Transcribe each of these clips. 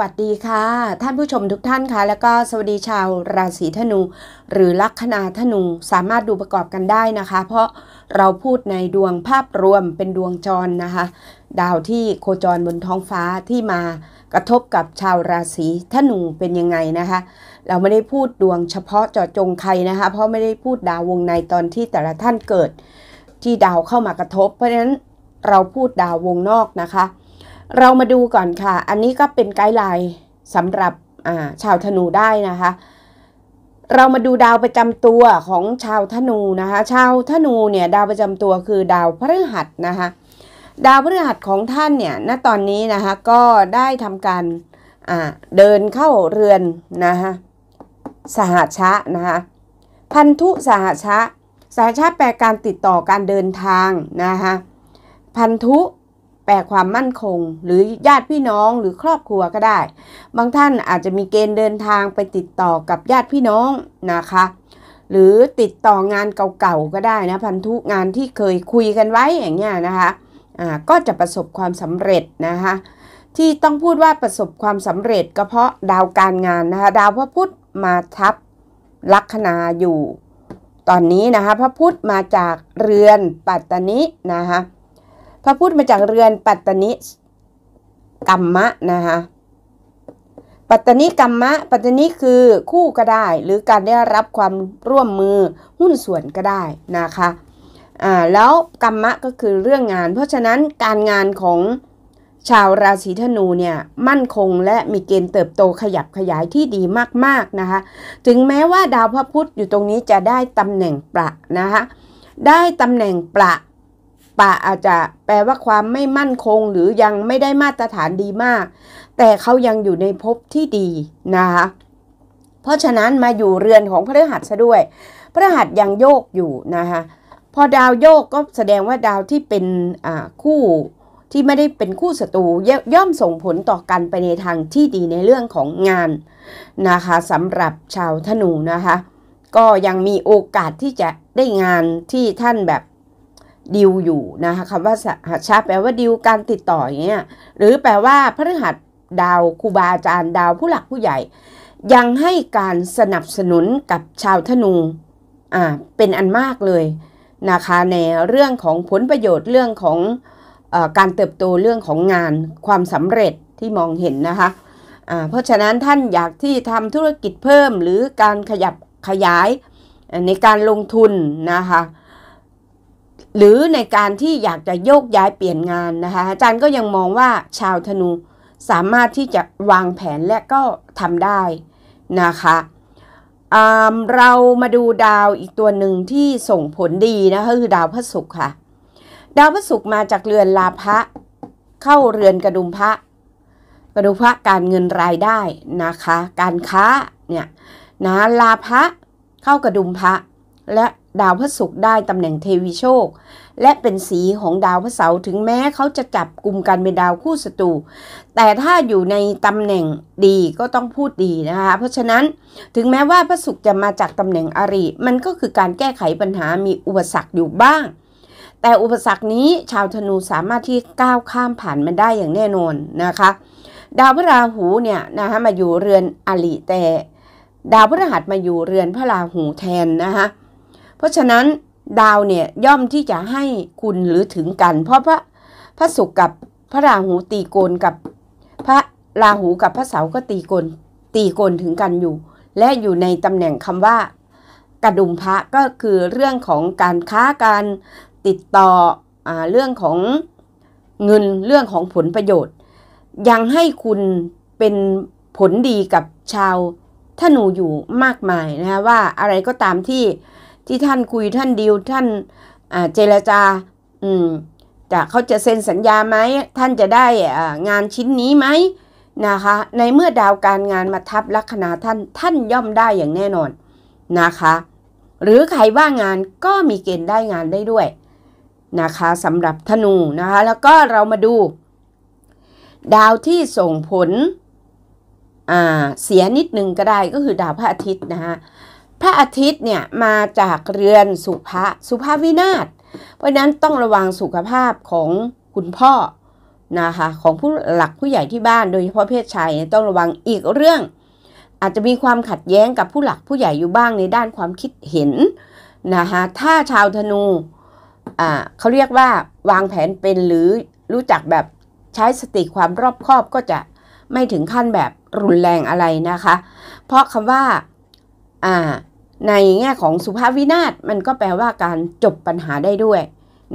วัสดีค่ะ ท่านผู้ชมทุกท่านคะแล้วก็สวัสดีชาวราศีธนูหรือลัคนาธนูสามารถดูประกอบกันได้นะคะเพราะเราพูดในดวงภาพรวมเป็นดวงจรนะคะ ดาวที่โคจรบนท้องฟ้าที่มากระทบกับชาวราศีธนูเป็นยังไงนะคะ เราไม่ได้พูดดวงเฉพาะเจาะจงใครนะคะ เพราะไม่ได้พูดดาววงในตอนที่แต่ละท่านเกิด ที่ดาวเข้ามากระทบ เพราะฉะนั้นเราพูดดาววงนอกนะคะเรามาดูก่อนค่ะ อันนี้ก็เป็นไกด์ไลน์สำหรับชาวธนูได้นะคะ เรามาดูดาวประจำตัวของชาวธนูนะคะ ชาวธนูเนี่ยดาวประจำตัวคือดาวพฤหัสนะคะดาวพฤหัสของท่านเนี่ย ณ ตอนนี้นะคะ ก็ได้ทำการเดินเข้าเรือนนะคะสหชะนะคะ พันธุสหชะสหชะแปลการติดต่อการเดินทางนะคะพันธุแปลความมั่นคงหรือญาติพี่น้องหรือครอบครัวก็ได้ บางท่านอาจจะมีเกณฑ์เดินทางไปติดต่อกับญาติพี่น้องนะคะ หรือติดต่องานเก่าๆก็ได้นะพันธุงานที่เคยคุยกันไว้อย่างเงี้ยนะคะก็จะประสบความสำเร็จนะคะ ที่ต้องพูดว่าประสบความสำเร็จก็เพราะดาวการงานนะคะ ดาวพระพุธมาทับลัคนาอยู่ ตอนนี้นะคะ พระพุธมาจากเรือนปัตตนินะคะพระพุทธมาจากเรือนปัตตนิกรรมะนะคะปัตตนิกรรมะปัตตนิคือคู่ก็ได้หรือการได้รับความร่วมมือหุ้นส่วนก็ได้นะคะอ่าแล้วกรรมะก็คือเรื่องงาน เพราะฉะนั้นการงานของชาวราศีธนูเนี่ยมั่นคงและมีเกณฑ์เติบโตขยับขยายที่ดีมากๆนะคะถึงแม้ว่าดาวพระพุธอยู่ตรงนี้จะได้ตำแหน่งประนะคะได้ตำแหน่งประปะอาจจะแปลว่าความไม่มั่นคงหรือยังไม่ได้มาตรฐานดีมาก แต่เขายังอยู่ในภพที่ดีนะคะเพราะฉะนั้นมาอยู่เรือนของพระฤหัสซะด้วยพระฤหัสยังโยกอยู่นะคะพอดาวโยกก็แสดงว่าดาวที่เป็นคู่ที่ไม่ได้เป็นคู่ศัตรูย่อมส่งผลต่อกันไปในทางที่ดีในเรื่องของงานนะคะสำหรับชาวธนูนะคะก็ยังมีโอกาสที่จะได้งานที่ท่านแบบดิวอยู่นะคะคำว่าสหัชชาแปลว่าดิวการติดต่ออย่างเงี้ยหรือแปลว่าพระฤหัสดาวครูบาอาจารย์ดาวผู้หลักผู้ใหญ่ ยังให้การสนับสนุนกับชาวธนูอ่าเป็นอันมากเลยนะคะในเรื่องของผลประโยชน์เรื่องของอการเติบโตเรื่องของงานความสำเร็จที่มองเห็นนะคะะเพราะฉะนั้นท่านอยากที่ทำธุรกิจเพิ่ม หรือการขยับขยายในการลงทุนนะคะหรือในการที่อยากจะโยกย้ายเปลี่ยนงานนะคะ อาจารย์ก็ยังมองว่าชาวธนูสามารถที่จะวางแผนและก็ทำได้นะคะเรามาดูดาวอีกตัวหนึ่งที่ส่งผลดีนะคะคือดาวพฤหัสก์ค่ะดาวพฤหัสก์มาจากเรือนลาภะเข้าเรือนกระดุมพระกระดุมพระการเงินรายได้นะคะ การค้าเนี่ยนะลาภะเข้ากระดุมพระและดาวพระศุกร์ได้ตำแหน่งเทวีโชค และเป็นสีของดาวพระเสาร์ถึงแม้เขาจะจับกลุ่มกันเป็นดาวคู่ศัตรูแต่ถ้าอยู่ในตำแหน่งดีก็ต้องพูดดีนะคะ เพราะฉะนั้นถึงแม้ว่าพระศุกร์จะมาจากตำแหน่งอริ มันก็คือการแก้ไขปัญหามีอุปสรรคอยู่บ้าง แต่อุปสรรคนี้ชาวธนูสามารถที่ก้าวข้ามผ่านมันได้อย่างแน่นอนนะคะ ดาวพระราหูเนี่ยนะคะมาอยู่เรือนอริแต่ดาวพฤหัสมาอยู่เรือนพระราหูแทนนะคะเพราะฉะนั้นดาวเนี่ยย่อมที่จะให้คุณหรือถึงกัน เพราะพระพระศุกร์กับพระราหูตีโกนกับพระราหูกับพระเสาก็ตีโกนตีโกนถึงกันอยู่และอยู่ในตำแหน่งคำว่า กระดุมพระก็คือเรื่องของการค้าการติดต่ออเรื่องของเงินเรื่องของผลประโยชน์ ยังให้คุณเป็นผลดีกับชาวธนูอยู่มากมายนะะว่าอะไรก็ตามที่ที่ท่านคุยท่านดีลท่านเจรจาอืมจะเขาจะเซ็นสัญญาไหมท่านจะได้งานชิ้นนี้ไหมนะคะ ในเมื่อดาวการงานมาทับลัคนาท่านท่านย่อมได้อย่างแน่นอนนะคะ หรือใครว่างงานก็มีเกณฑ์ได้งานได้ด้วย นะคะสำหรับธนูนะคะแล้วก็เรามาดู ดาวที่ส่งผลเสียนิดนึงก็ได้ก็คือดาวพระอาทิตย์นะคะพระอาทิตย์เนี่ยมาจากเรือนสุภาสุภาพวินาศ เพราะนั้นต้องระวังสุขภาพของคุณพ่อนะคะของผู้หลักผู้ใหญ่ที่บ้าน โดยเฉพาะเพศชายต้องระวังอีกเรื่อง อาจจะมีความขัดแย้งกับผู้หลักผู้ใหญ่อยู่บ้างในด้านความคิดเห็นนะคะถ้าชาวธนูอ่าเขาเรียกว่าวางแผนเป็นหรือรู้จักแบบใช้สติความรอบคอบก็จะไม่ถึงขั้นแบบรุนแรงอะไรนะคะ เพราะคำว่าในแง่ของสุภาพวินาศมันก็แปลว่าการจบปัญหาได้ด้วย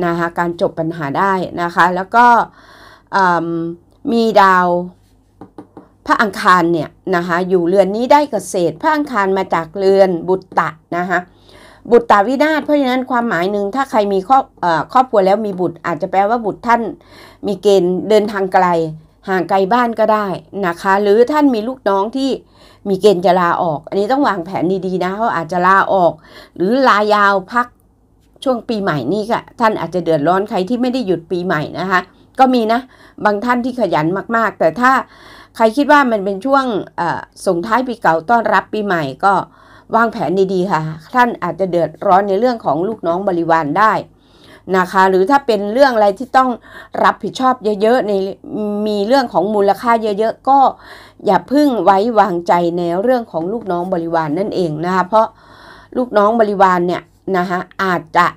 นะคะการจบปัญหาได้นะคะแล้วก็มีดาว พระอังคารเนี่ยนะคะอยู่เรือนนี้ได้เกษตร พระอังคารมาจากเรือนบุตรตะนะคะบุตรตาวินาศเพราะฉะนั้นความหมายหนึ่งถ้าใครมีครอบครอบครัวแล้วมีบุตร อาจจะแปลว่าบุตรท่านมีเกณฑ์เดินทางไกล ห่างไกลบ้านก็ได้นะคะหรือท่านมีลูกน้องที่มีเกณฑ์จะลาออกอันนี้ต้องวางแผนดีๆนะเขาอาจจะลาออก หรือลายาวพักช่วงปีใหม่นี่ค่ะท่านอาจจะเดือดร้อนใครที่ไม่ได้หยุดปีใหม่นะคะ ก็มีนะ บางท่านที่ขยันมาก ๆ แต่ถ้าใครคิดว่ามันเป็นช่วงส่งท้ายปีเก่าต้อนรับปีใหม่ก็วางแผนดีๆค่ะ ท่านอาจจะเดือดร้อนในเรื่องของลูกน้องบริวารได้นะคะหรือถ้าเป็นเรื่องอะไรที่ต้องรับผิดชอบเยอะๆในมีเรื่องของมูลค่าเยอะ ๆ ก็อย่าพึ่งไว้วางใจในเรื่องของลูกน้องบริวารนนั่นเองนะคะ เพราะลูกน้องบริวารเนี่ยนะคะอาจจะ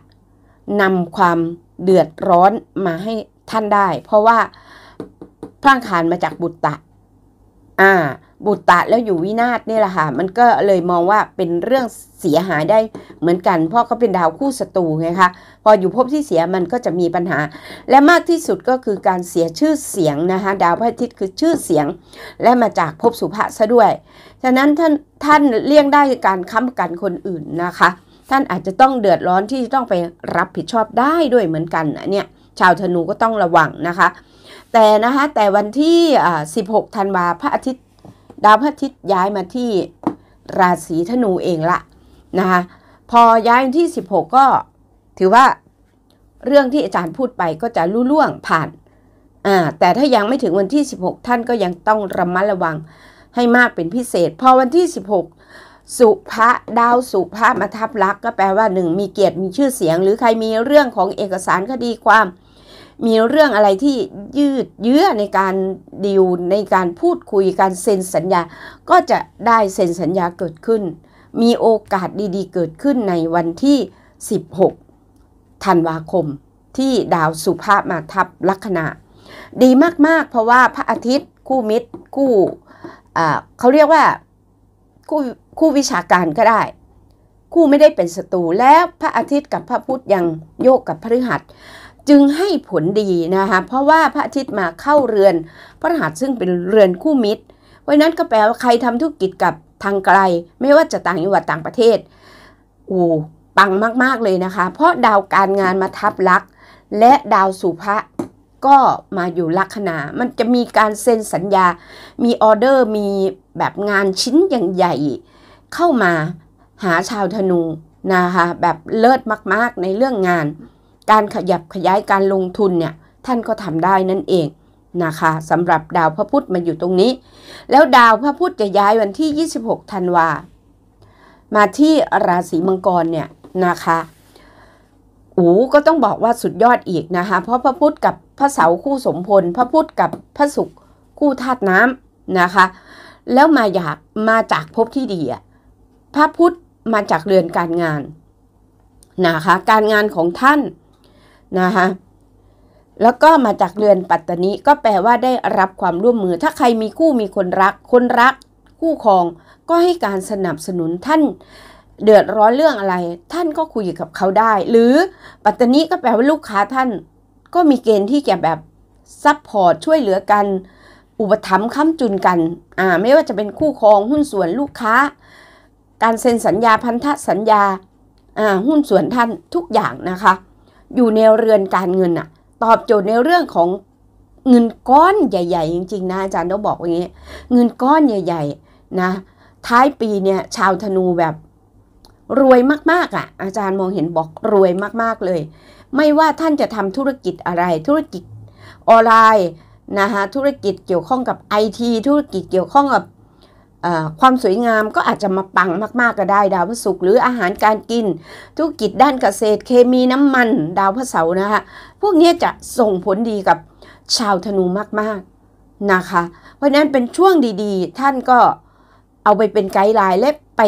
นำความเดือดร้อนมาให้ท่านได้ เพราะว่าพร่างคานมาจากบุตรตะอ่าบุตตะแล้วอยู่วินาศนี่แหละค่ะมันก็เลยมองว่าเป็นเรื่องเสียหายได้เหมือนกัน เพราะเขาเป็นดาวคู่ศัตรูไงคะพออยู่พบที่เสียมันก็จะมีปัญหา และมากที่สุดก็คือการเสียชื่อเสียงนะคะดาวพระอาทิตย์คือชื่อเสียงและมาจากภพสุภะซะด้วยฉะนั้นท่านท่านเลี่ยงได้การค้ำกันคนอื่นนะคะ ท่านอาจจะต้องเดือดร้อนที่ต้องไปรับผิดชอบได้ด้วยเหมือนกันนะเนี่ยชาวธนูก็ต้องระวังนะคะแต่นะคะแต่วันที่ 16 ธันวาพระอาทิตย์ดาวพระอาทิตย์ย้ายมาที่ราศีธนูเองละนะคะพอย้ายที่ 16 ก็ถือว่าเรื่องที่อาจารย์พูดไปก็จะรุ่ล่วงผ่าน อ่า แต่ถ้ายังไม่ถึงวันที่ 16 ท่านก็ยังต้องระมัดระวังให้มากเป็นพิเศษ พอวันที่ 16 สุภะดาวสุภะมาทับลักก็แปลว่าหนึ่งมีเกียรติมีชื่อเสียง หรือใครมีเรื่องของเอกสารคดีความมีเรื่องอะไรที่ยืดเยื้อในการดีลในการพูดคุยการเซ็นสัญญาก็จะได้เซ็นสัญญาเกิดขึ้น มีโอกาสดีๆเกิดขึ้นในวันที่ 16 ธันวาคมที่ดาวสุภาพมาทับลัคนาดีมากๆเพราะว่าพระอาทิตย์คู่มิตรคู่เขาเรียกว่าคู่คู่วิชาการก็ได้ คู่ไม่ได้เป็นศัตรูแล้วพระอาทิตย์กับพระพุธยังโยกกับพฤหัสจึงให้ผลดีนะคะ เพราะว่าพระอาทิตย์มาเข้าเรือนพระหัสซึ่งเป็นเรือนคู่มิตรเพราะนั้นก็แปลว่าใครทำธุรกิจกับทางไกลไม่ว่าจะต่างจังหวัดต่างประเทศโอ้ปังมากๆเลยนะคะ เพราะดาวการงานมาทับลัก และดาวสุภะก็มาอยู่ลัขนา มันจะมีการเซ็นสัญญา มีออเดอร์มีแบบงานชิ้นอย่างใหญ่เข้ามาหาชาวธนูนะคะ แบบเลิศมากๆในเรื่องงานการขยับขยายการลงทุนเนี่ยท่านก็ทำได้นั่นเองนะคะสำหรับดาวพระพุธมาอยู่ตรงนี้ แล้วดาวพระพุธจะย้ายวันที่ 26ธันวามาที่ราศีมังกรเนี่ยนะคะอูก็ต้องบอกว่าสุดยอดอีกนะคะ เพราะพระพุธกับพระเสาคู่สมพลพระพุธกับพระศุกร์คู่ธาตุน้ำนะคะแล้วมาอยากมาจากภพที่ดีอะพระพุธมาจากเรือนการงานนะคะการงานของท่านนะคะแล้วก็มาจากเรือนปัตตนีก็แปลว่าได้รับความร่วมมือ ถ้าใครมีคู่มีคนรักคนรักคู่ครอง ก็ให้การสนับสนุนท่านเดือดร้อนเรื่องอะไร ท่านก็คุยกับเขาได้ หรือปัตตนีก็แปลว่าลูกค้าท่าน ก็มีเกณฑ์ที่จะแบบซัพพอร์ตช่วยเหลือกัน อุปถัมภ์ค้ำจุนกันอ่าไม่ว่าจะเป็นคู่ครอง หุ้นส่วนลูกค้า การเซ็นสัญญาพันธสัญญาอ่าหุ้นส่วนท่านทุกอย่างนะคะอยู่ในเรือนการเงินอะตอบโจทย์ในเรื่องของเงินก้อนใหญ่ๆจริงๆนะอาจารย์ต้องบอกอย่างนี้เงินก้อนใหญ่ๆนะท้ายปีเนี่ยชาวธนูแบบรวยมากๆอะ่ะอาจารย์มองเห็นบอกรวยมากๆเลย ไม่ว่าท่านจะทำธุรกิจอะไรธุรกิจออนไลน์นะคะธุรกิจเกี่ยวข้องกับไอทีธุรกิจเกี่ยวข้องกับความสวยงามก็อาจจะมาปังมากๆก็ได้ ดาวพฤหัสหรืออาหารการกิน ธุรกิจด้านเกษตรเคมีน้ำมัน ดาวพฤหัสนะคะพวกนี้จะส่งผลดีกับชาวธนูมากๆนะคะ เพราะนั้นเป็นช่วงดีๆ ท่านก็เอาไปเป็นไกด์ไลน์และไป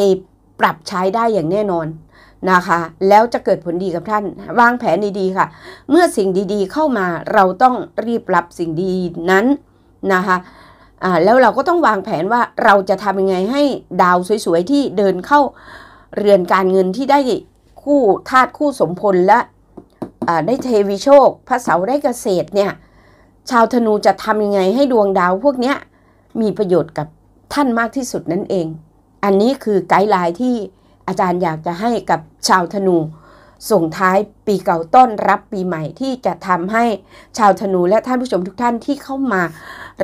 ปรับใช้ได้อย่างแน่นอนนะคะ แล้วจะเกิดผลดีกับท่าน วางแผนดีๆค่ะ เมื่อสิ่งดีๆ เข้ามาเราต้องรีบรับสิ่งดีนั้นนะคะอ่าแล้วเราก็ต้องวางแผนว่าเราจะทำยังไงให้ดาวสวยๆ ที่เดินเข้าเรือนการเงินที่ได้คู่ธาตุคู่สมพลและอ่าได้เทวิโชค พระเสาได้เกษตรเนี่ย ชาวธนูจะทำยังไงให้ดวงดาวพวกนี้มีประโยชน์กับท่านมากที่สุดนั่นเอง อันนี้คือไกด์ไลน์ที่อาจารย์อยากจะให้กับชาวธนูส่งท้ายปีเก่าต้อน รับปีใหม่ที่จะทำให้ชาวธนูและท่านผู้ชมทุกท่านที่เข้ามา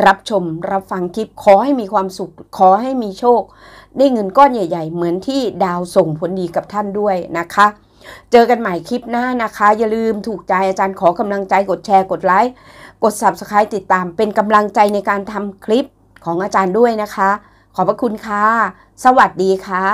รับชม รับฟังคลิปขอให้มีความสุข ขอให้มีโชค ได้เงินก้อนใหญ่ ๆ เหมือนที่ดาวส่งผลดีกับท่านด้วยนะคะ เจอกันใหม่คลิปหน้านะคะ อย่าลืมถูกใจอาจารย์ขอกำลังใจกดแชร์กดไลค์กด Subscribe ติดตามเป็นกำลังใจในการทำคลิปของอาจารย์ด้วยนะคะ ขอบพระคุณค่ะสวัสดีค่ะ